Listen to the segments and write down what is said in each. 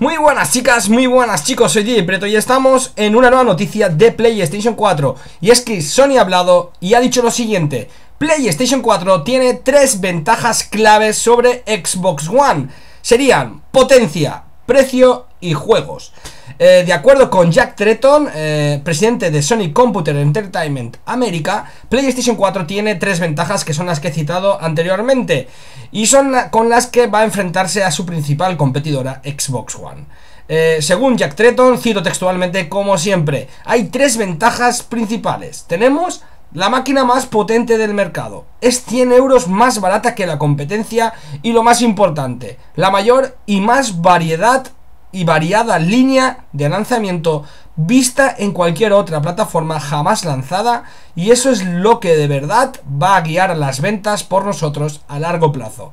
Muy buenas chicas, muy buenas chicos, soy DJ Preto y estamos en una nueva noticia de PlayStation 4 Y es que Sony ha hablado y ha dicho lo siguiente PlayStation 4 tiene tres ventajas claves sobre Xbox One Serían potencia, precio y juegos eh, de acuerdo con Jack Tretton, eh, presidente de Sony Computer Entertainment América, PlayStation 4 tiene tres ventajas que son las que he citado anteriormente y son con las que va a enfrentarse a su principal competidora Xbox One. Eh, según Jack Tretton, cito textualmente como siempre, hay tres ventajas principales. Tenemos la máquina más potente del mercado. Es 100 euros más barata que la competencia y lo más importante, la mayor y más variedad y variada línea de lanzamiento vista en cualquier otra plataforma jamás lanzada y eso es lo que de verdad va a guiar las ventas por nosotros a largo plazo.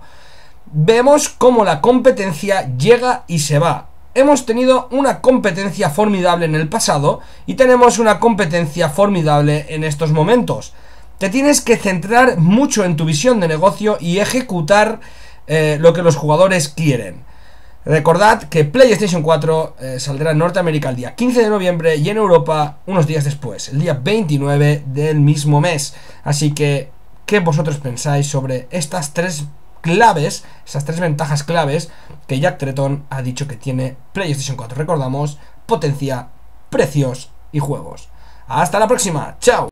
Vemos cómo la competencia llega y se va. Hemos tenido una competencia formidable en el pasado y tenemos una competencia formidable en estos momentos. Te tienes que centrar mucho en tu visión de negocio y ejecutar eh, lo que los jugadores quieren. Recordad que PlayStation 4 eh, saldrá en Norteamérica el día 15 de noviembre y en Europa unos días después, el día 29 del mismo mes. Así que, ¿qué vosotros pensáis sobre estas tres claves, esas tres ventajas claves que Jack Tretton ha dicho que tiene PlayStation 4? Recordamos, potencia, precios y juegos. Hasta la próxima, chao.